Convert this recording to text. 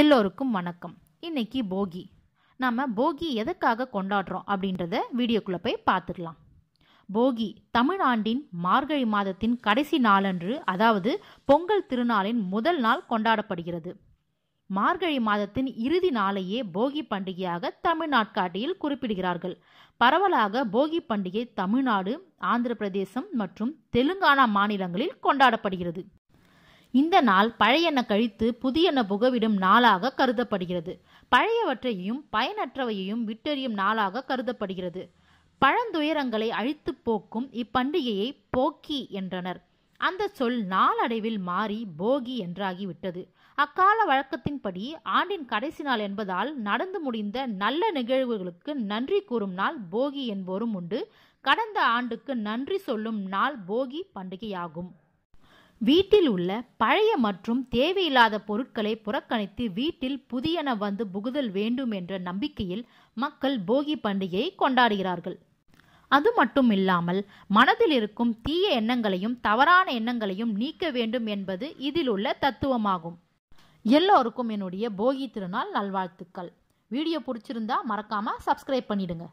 எல்லோருக்கும் வணக்கம் இன்னைக்கு போகி நாம் போகி எதுக்காக கொண்டாடுறோம் அப்படின்றத வீடியோக்குள்ளே போய் பார்த்துடலாம் போகி தமிழ்நாண்டின் மார்கழி மாதத்தின் கடைசி நாளன்று அதாவது பொங்கல் திருநாளின் முதல் நாள் கொண்டாடப்படுகிறது மார்கழி மாதத்தின் இறுதி நாளையே போகி பண்டிகையாக தமிழ்நாட்காட்டியில் குறிப்பிடுகிறார்கள் பரவலாக போகி பண்டிகை தமிழ்நாடு ஆந்திர பிரதேசம் மற்றும் தெலுங்கானா மாநிலங்களில் கொண்டாடப்படுகிறது இந்த நாள் பழையன கழித்து புதியன புகவிடும் நாளாக கருதப்படுகிறது பழையவற்றையும் பயனற்றவையையும் விட்டெறியும் நாளாக கருதப்படுகிறது பழந்துயரங்களை அழித்து போக்கும் இப்பண்டிகையை போக்கி என்றனர் அந்த சொல் நாளடைவில் மாறி போகி என்றாகிவிட்டது அக்கால வழக்கத்தின்படி ஆண்டின் கடைசி நாள் என்பதால் நடந்து முடிந்த நல்ல நிகழ்வுகளுக்கு நன்றி கூறும் நாள் போகி என்போரும் உண்டு கடந்த ஆண்டுக்கு நன்றி சொல்லும் நாள் போகி பண்டிகையாகும் வீட்டில் உள்ள பழைய மற்றும் தேவையில்லாத பொருட்களை புறக்கணித்து வீட்டில் புதியன வந்து புகுதல் வேண்டும் என்ற நம்பிக்கையில் மக்கள் போகி பண்டிகையை கொண்டாடுகிறார்கள் அது மட்டும் இல்லாமல் மனதில் இருக்கும் தீய எண்ணங்களையும் தவறான எண்ணங்களையும் நீக்க வேண்டும் என்பது இதில் உள்ள தத்துவமாகும் எல்லோருக்கும் என்னுடைய போகி திருநாள் நல்வாழ்த்துக்கள் வீடியோ பிடிச்சிருந்தா மறக்காம சப்ஸ்கிரைப் பண்ணிடுங்க